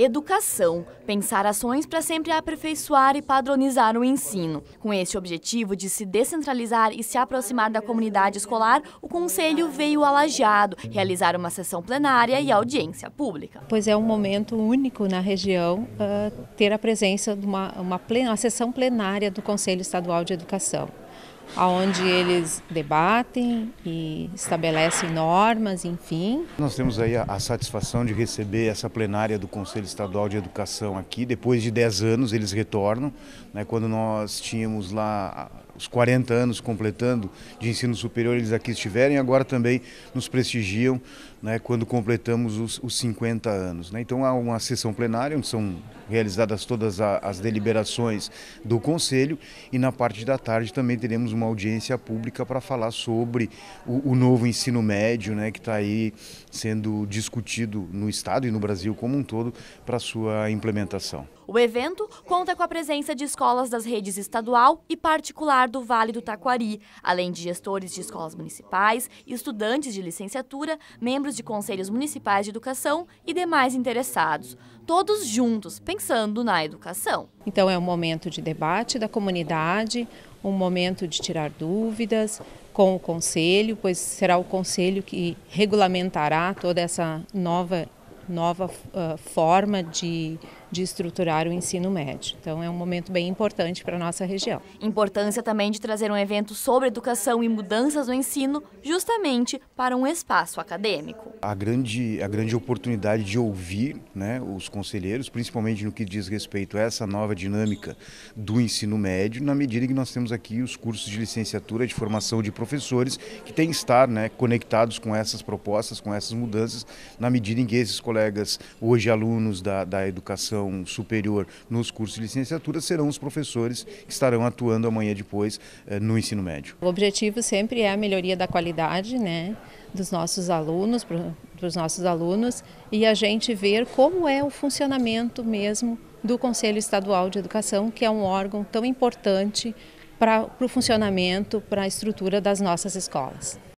Educação, pensar ações para sempre aperfeiçoar e padronizar o ensino. Com este objetivo de se descentralizar e se aproximar da comunidade escolar, o Conselho veio a Lajeado realizar uma sessão plenária e audiência pública. Pois é um momento único na região uh, ter a presença de uma, uma, plena, uma sessão plenária do Conselho Estadual de Educação aonde eles debatem e estabelecem normas, enfim. Nós temos aí a, a, satisfação de receber essa plenária do Conselho Estadual de Educação aqui. Depois de 10 anos eles retornam, né, quando nós tínhamos lá os 40 anos completando de ensino superior, eles aqui estiverem, agora também nos prestigiam né, quando completamos os, os 50 anos. Né? Então há uma sessão plenária onde são realizadas todas as deliberações do Conselho e na parte da tarde também teremos uma audiência pública para falar sobre o, novo ensino médio né, que está aí sendo discutido no Estado e no Brasil como um todo para sua implementação. O evento conta com a presença de escolas das redes estadual e particular do Vale do Taquari, além de gestores de escolas municipais, estudantes de licenciatura, membros de conselhos municipais de educação e demais interessados. Todos juntos, pensando pensando na educação. Então, é um momento de debate da comunidade, um momento de tirar dúvidas com o conselho, pois será o conselho que regulamentará toda essa nova, nova uh, forma de de estruturar o ensino médio. Então é um momento bem importante para a nossa região. Importância também de trazer um evento sobre educação e mudanças no ensino justamente para um espaço acadêmico. A grande, a grande oportunidade de ouvir né, os conselheiros, principalmente no que diz respeito a essa nova dinâmica do ensino médio, na medida que nós temos aqui os cursos de licenciatura de formação de professores que têm que estar né, conectados com essas propostas, com essas mudanças, na medida em que esses colegas, hoje alunos da, da educação educação superior nos cursos de licenciatura serão os professores que estarão atuando amanhã depois eh, no ensino médio. O objetivo sempre é a melhoria da qualidade né, dos nossos alunos, para os nossos alunos, e a gente ver como é o funcionamento mesmo do Conselho Estadual de Educação, que é um órgão tão importante para, para o funcionamento, para a estrutura das nossas escolas.